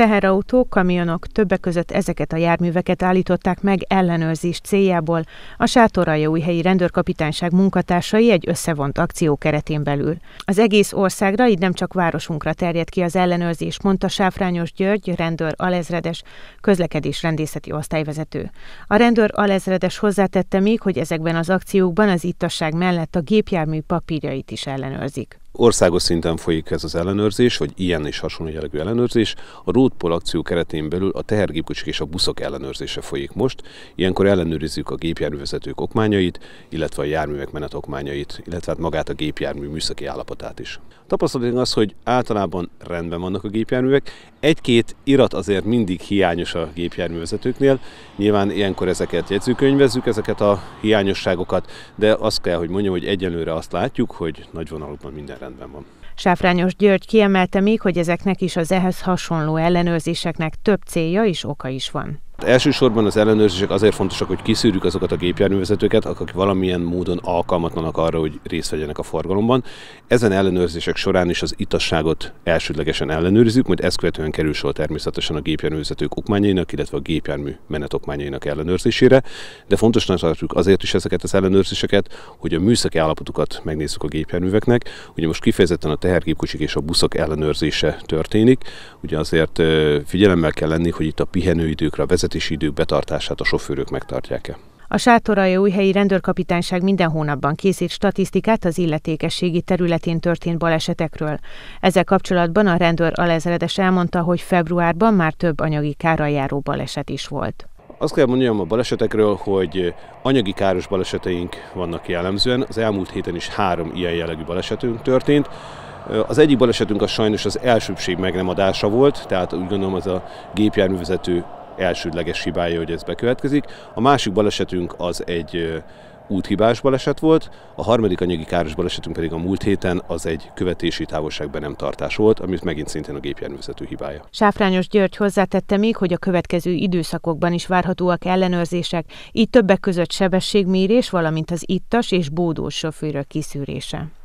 Teherautók, kamionok többek között ezeket a járműveket állították meg ellenőrzés céljából a helyi rendőrkapitányság munkatársai egy összevont akció keretén belül. Az egész országra, így nem csak városunkra terjed ki az ellenőrzés, mondta Sáfrányos György, rendőr alezredes, közlekedés rendészeti osztályvezető. A rendőr alezredes hozzátette még, hogy ezekben az akciókban az ittasság mellett a gépjármű papírjait is ellenőrzik. Országos szinten folyik ez az ellenőrzés, vagy ilyen és hasonló jellegű ellenőrzés. A Roadpol akció keretén belül a tehergépkocsik és a buszok ellenőrzése folyik most. Ilyenkor ellenőrizzük a gépjárművezetők okmányait, illetve a járművek menetokmányait, illetve hát magát a gépjármű műszaki állapotát is. tapasztalatunk az, hogy általában rendben vannak a gépjárművek. Egy-két irat azért mindig hiányos a gépjárművezetőknél. Nyilván ilyenkor ezeket jegyzőkönyvezzük, ezeket a hiányosságokat, de azt kell, hogy mondjam, hogy egyelőre azt látjuk, hogy nagy vonalukban minden rendben van. Sáfrányos György kiemelte még, hogy ezeknek is az ehhez hasonló ellenőrzéseknek több célja és oka is van. Elsősorban az ellenőrzések azért fontosak, hogy kiszűrjük azokat a gépjárművezetőket, akik valamilyen módon alkalmatlanak arra, hogy részt vegyenek a forgalomban. Ezen ellenőrzések során is az itasságot elsődlegesen ellenőrizzük, majd ezt követően kerül sor természetesen a gépjárművezetők okmányainak, illetve a gépjármű menetokmányainak ellenőrzésére, de fontosnak tartjuk azért is ezeket az ellenőrzéseket, hogy a műszaki állapotukat megnézzük a gépjárműveknek. Ugye most kifejezetten a tehergépkocsik és a buszok ellenőrzése történik, ugye azért figyelemmel kell lenni, hogy itt a pihenőidőkre, a büntetési idők betartását a sofőrök megtartják-e. A Sátorai újhelyi rendőrkapitányság minden hónapban készít statisztikát az illetékességi területén történt balesetekről. Ezzel kapcsolatban a rendőr alezredes elmondta, hogy februárban már több anyagi kárral járó baleset is volt. Azt kell mondjam a balesetekről, hogy anyagi káros baleseteink vannak jellemzően. Az elmúlt héten is három ilyen jellegű balesetünk történt. Az egyik balesetünk az sajnos az elsőbség meg nem adása volt, tehát úgy gondolom az a gépjárművezető elsődleges hibája, hogy ez bekövetkezik. A másik balesetünk az egy úthibás baleset volt, a harmadik anyagi káros balesetünk pedig a múlt héten az egy követési távolság nem tartás volt, amit megint szintén a gépjárművezető hibája. Sáfrányos György hozzátette még, hogy a következő időszakokban is várhatóak ellenőrzések, így többek között sebességmérés, valamint az ittas és bódós sofőrök kiszűrése.